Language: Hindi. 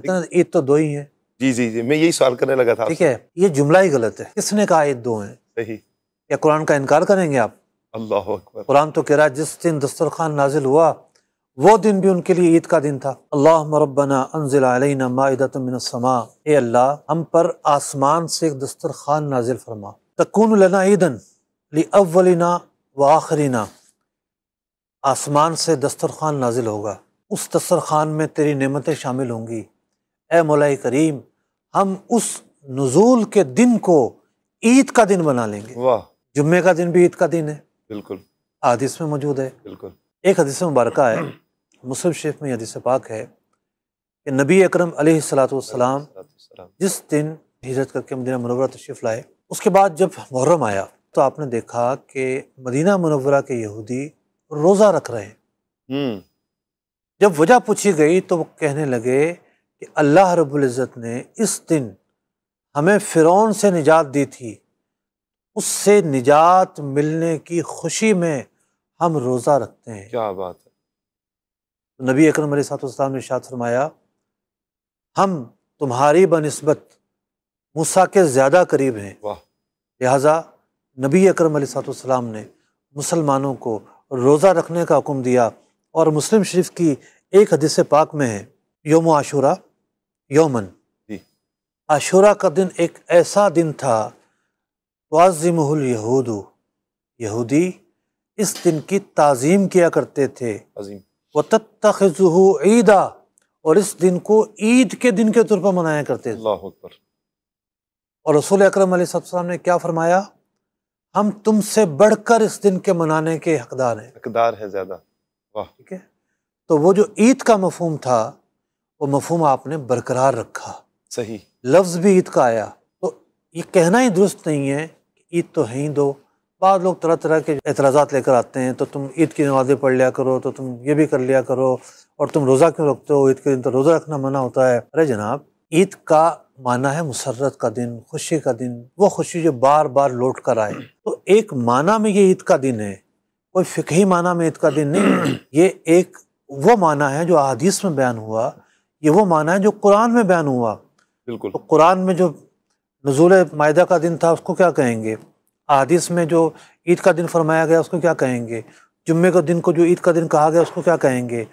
कहते हैं ईद तो दो ही है जी जी जी मैं यही सवाल करने लगा था ठीक है ये जुमला ही गलत है किसने कहा ईद दो है सही या कुरान का इनकार करेंगे आप अल्लाह कुरान तो कह रहा है जिस दिन दस्तरखान नाजिल हुआ वो दिन भी उनके लिए ईद का दिन था अल्लाह मरबना अनजिलना मादतमिनसमा ए अल्लाह हम पर आसमान से एक दस्तरखान नाजिल फरमा तकून लना ईदन ली अवलिना व आखरीना आसमान से दस्तरखान नाजिल होगा उस दस्तरखान में तेरी नेमतें शामिल होंगी ए मौल करीम हम उस नज़ूल के दिन को ईद का दिन बना लेंगे वाह जुम्मे का दिन भी ईद का दिन है बिल्कुल हदीस में मौजूद है बिल्कुल एक हदीस मुबारक है मुसब शेफ में हदीस पाक है कि नबी अकरम सलाम जिस दिन हिजरत करके मदीना मनवरा तशरीफ़ लाए उसके बाद जब मुहर्रम आया तो आपने देखा कि मदीना मनवरा के यहूदी रोज़ा रख रहे हैं हम्म। जब वजह पूछी गई तो वो कहने लगे कि अल्लाह रबुल्ज़त ने इस दिन हमें फ़िरौन से निजात दी थी उससे निजात मिलने की खुशी में हम रोज़ा रखते हैं क्या बात है तो नबी अकरम सातम ने शाद फरमाया हम तुम्हारी बनस्बत मूसा के ज़्यादा करीब हैं लिहाजा नबी अकरम सलाम ने मुसलमानों को रोज़ा रखने का हुक्म दिया और मुस्लिम शरीफ की एक हदीस पाक में है योम आशूरा यौमन आशुरा का दिन एक ऐसा दिन था वाजिमहुल यहूद यहूदी इस दिन की ताज़ीम किया करते थे व तत्तु ईदा और इस दिन को ईद के दिन के तौर पर मनाया करते थे और रसूल अक्रम सलाम ने क्या फरमाया हम तुमसे बढ़कर इस दिन के मनाने के हकदार हैं हकदार है ज़्यादा ठीक है तो वो जो ईद का मफहम था वो मफहम आपने बरकरार रखा सही लफ्ज़ भी ईद का आया तो ये कहना ही दुरुस्त नहीं है ईद तो है ही दो बाद लोग तरह तरह के एतराज़ा लेकर आते हैं तो तुम ईद की नमाज़ें पढ़ लिया करो तो तुम ये भी कर लिया करो और तुम रोज़ा क्यों रखते हो ईद के दिन तो रोज़ा रखना मना होता है अरे जनाब ईद का माना है मुसरत का दिन खुशी का दिन वो खुशी जो बार बार लौट कर आए तो एक माना में ये ईद का दिन है कोई फ़िकही माना में ईद का दिन नहीं ये एक वो माना है जो अदीस में बयान हुआ ये वो माना है जो कुरान में बयान हुआ बिल्कुल तो कुरान में जो नजूल माहा का दिन था उसको क्या कहेंगे आदिस में जो ईद का दिन फरमाया गया उसको क्या कहेंगे जुम्मे के दिन को जो ईद का दिन कहा गया उसको क्या कहेंगे